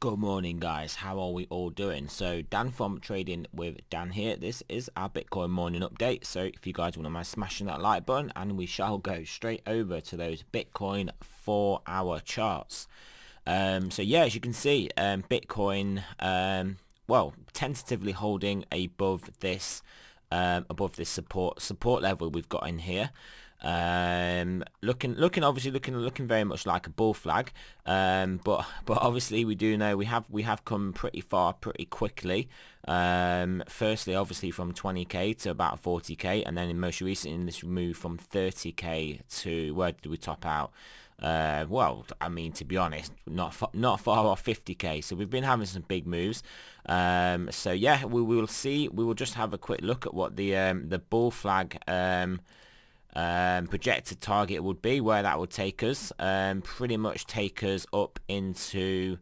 Good morning guys, how are we all doing? So Dan from Trading with Dan here, this is our Bitcoin morning update. So if you guys want to mind smashing that like button and we shall go straight over to those Bitcoin 4 hour charts. Um, so yeah, as you can see, um, Bitcoin, um, well, tentatively holding above this, um, above this support, support level we've got in here. Um, looking, looking, obviously looking, looking very much like a bull flag. Um, but but obviously we do know we have we have come pretty far pretty quickly. Um, firstly, obviously from 20k to about 40k, and then in most recent in this move from 30k to where did we top out? Uh, well, I mean, to be honest, not far, not far off 50k. So we've been having some big moves. Um, so yeah, we, we will see. We will just have a quick look at what the um, the bull flag um, um, projected target would be, where that would take us. Um, pretty much take us up into,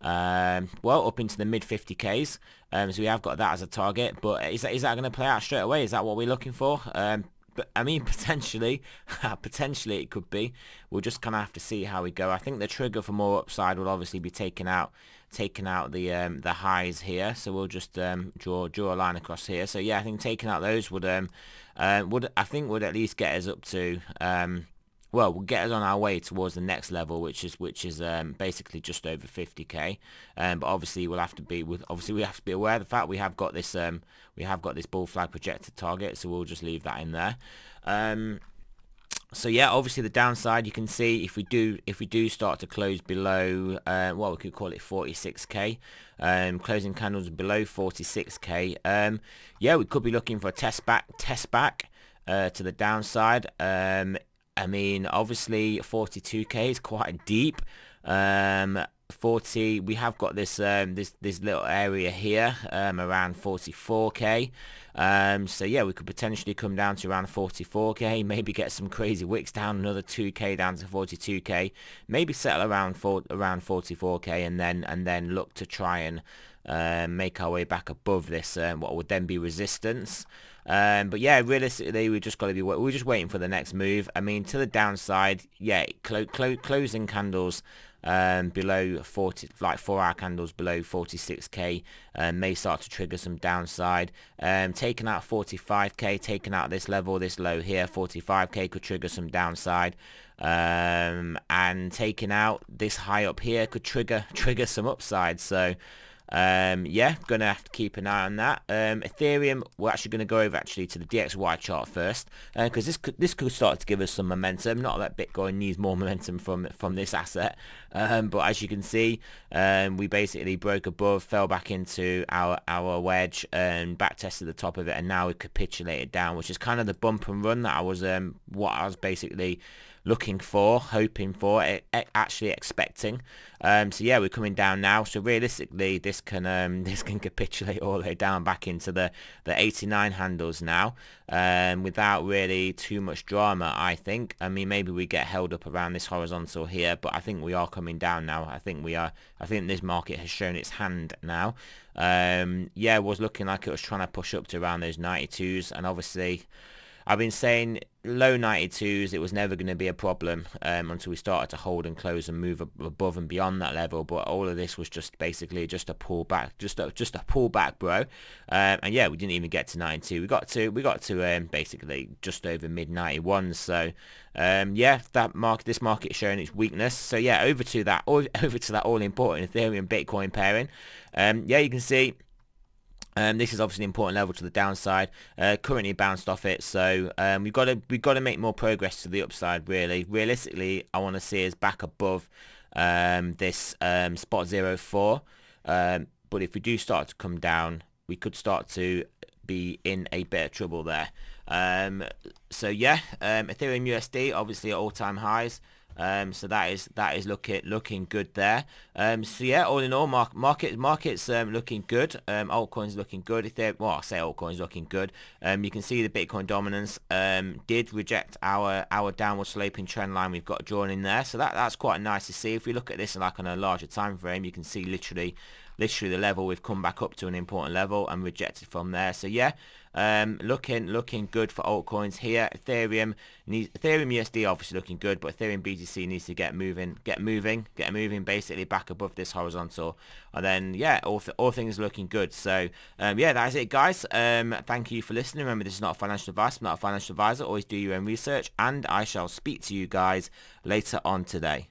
um, well, up into the mid 50Ks. Um, so we have got that as a target, but is that, is that going to play out straight away? Is that what we're looking for? but um, I mean, potentially, potentially it could be. We'll just kind of have to see how we go. I think the trigger for more upside will obviously be taken out taken out the um, the highs here. So we'll just um, draw draw a line across here. So yeah, I think taking out those would um uh, would I think would at least get us up to um well, will get us on our way towards the next level, which is which is um, basically just over 50k. Um, but obviously, we'll have to be with obviously we have to be aware of the fact we have got this um, we have got this bull flag projected target, so we'll just leave that in there. Um, so yeah, obviously the downside you can see if we do if we do start to close below uh, um, well we could call it 46k, um, closing candles below 46k. Um, yeah, we could be looking for a test back test back uh, to the downside. Um, I mean, obviously 42k is quite deep. Um, 40 we have got this um this this little area here um around 44k um so yeah we could potentially come down to around 44k maybe get some crazy wicks down another 2k down to 42k maybe settle around for around 44k and then and then look to try and uh, make our way back above this um, what would then be resistance um, but yeah, realistically, we just got to be we're just waiting for the next move. I mean, to the downside, yeah, clo clo closing candles um, below 40, like 4 hour candles below 46k um, may start to trigger some downside. Um, taking out 45k, taking out this level, this low here, 45k could trigger some downside. Um, and taking out this high up here could trigger trigger some upside. So um, yeah, going to have to keep an eye on that. Um, Ethereum, we're actually going to go over actually to the DXY chart first because uh, this could this could start to give us some momentum. Not that Bitcoin needs more momentum from from this asset, um, but as you can see, um, we basically broke above, fell back into our our wedge, and back tested the top of it, and now we capitulated down, which is kind of the bump and run that I was um, what I was basically looking for, hoping for, actually expecting. Um, so yeah, we're coming down now. So realistically, this can um, this can capitulate all the way down back into the the 89 handles now, um, without really too much drama. I think. I mean, maybe we get held up around this horizontal here, but I think we are coming down now. I think we are. I think this market has shown its hand now. Um, yeah, it was looking like it was trying to push up to around those 92s, and obviously. I've been saying low 92s, it was never going to be a problem um, until we started to hold and close and move above and beyond that level. But all of this was just basically just a pullback, just a just a pullback, bro. Um, and yeah, we didn't even get to 92. We got to we got to um, basically just over mid 91s. So um, yeah, that market this market showing its weakness. So yeah, over to that over to that all important Ethereum Bitcoin pairing. Um, yeah, you can see um, this is obviously an important level to the downside. Uh, currently bounced off it, so um, we've got to we've got to make more progress to the upside. Really, realistically, I want to see us back above um, this um, spot zero four. Um, but if we do start to come down, we could start to be in a bit of trouble there. Um, so yeah, Ethereum USD obviously at all time highs. Um, so that is that is looking looking good there. Um, so yeah, all in all, market markets um, looking good. Um, altcoins looking good. If they well, I say altcoins looking good. Um, you can see the Bitcoin dominance um, did reject our our downward sloping trend line we've got drawn in there. So that that's quite nice to see. If we look at this like on a larger time frame, you can see literally literally the level we've come back up to an important level and rejected from there. So yeah, um, looking looking good for altcoins here. Ethereum needs Ethereum USD obviously looking good, but Ethereum BTC needs to get moving, get moving, get moving basically back above this horizontal. And then yeah, all th all things looking good. So um, yeah, that is it, guys. Um, thank you for listening. Remember, this is not a financial advice. I'm not a financial advisor. Always do your own research, and I shall speak to you guys later on today.